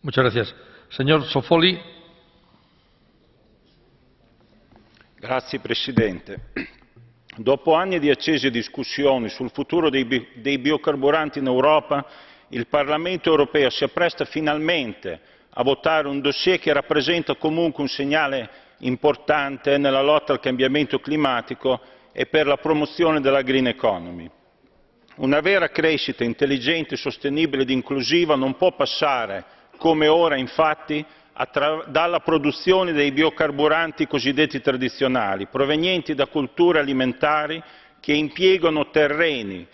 Muchas gracias. Signor Sofoli. Grazie Presidente. Dopo anni di accese discussioni sul futuro dei, bi dei biocarburanti in Europa, il Parlamento europeo si appresta finalmente a votare un dossier che rappresenta comunque un segnale importante nella lotta al cambiamento climatico e per la promozione della green economy. Una vera crescita intelligente, sostenibile ed inclusiva non può passare come ora infatti, dalla produzione dei biocarburanti cosiddetti tradizionali, provenienti da culture alimentari che impiegano terreni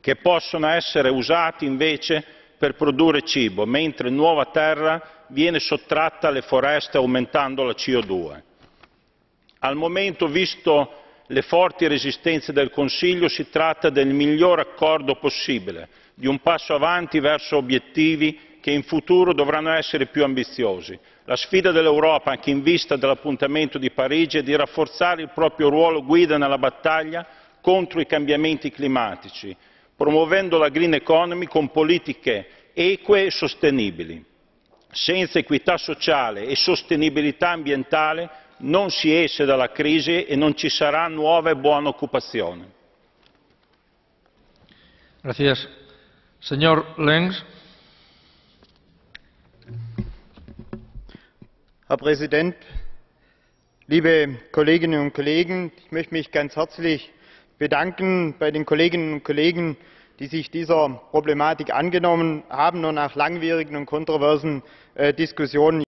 che possono essere usati invece per produrre cibo, mentre nuova terra viene sottratta alle foreste aumentando la CO2. Al momento, visto le forti resistenze del Consiglio, si tratta del miglior accordo possibile, di un passo avanti verso obiettivi che in futuro dovranno essere più ambiziosi. La sfida dell'Europa, anche in vista dell'appuntamento di Parigi, è di rafforzare il proprio ruolo guida nella battaglia contro i cambiamenti climatici, promuovendo la green economy con politiche eque e sostenibili. Senza equità sociale e sostenibilità ambientale non si esce dalla crisi e non ci sarà nuova e buona occupazione. Grazie. Signor Lenz. herr präsident liebe kolleginnen und kollegen! ich möchte mich ganz herzlich bedanken bei den kolleginnen und kollegen die sich dieser problematik angenommen haben und nach langwierigen und kontroversen äh, diskussionen